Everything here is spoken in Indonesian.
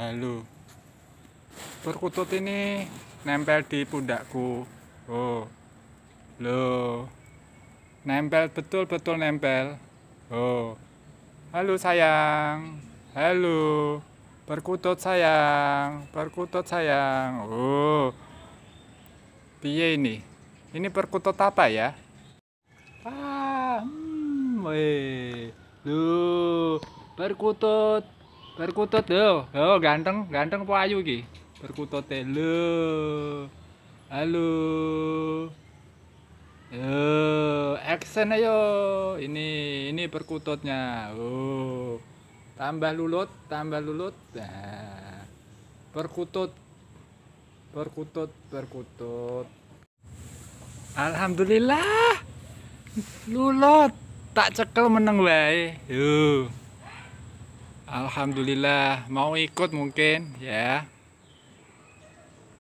halo perkutut ini nempel di pundakku oh lo nempel betul-betul nempel oh halo sayang halo perkutut sayang perkutut sayang oh piye ini ini perkutut apa ya ah hmm, weh lu perkutut berkutut lo lo ganteng ganteng apa ayu iki berkutut lho halo Yo, action ayo. Ini ini perkututnya. Oh. Tambah lulut, tambah lulut. Nah. Perkutut. Perkutut, perkutut. Alhamdulillah. Lulut tak cekel meneng wae. Yo. Alhamdulillah mau ikut mungkin ya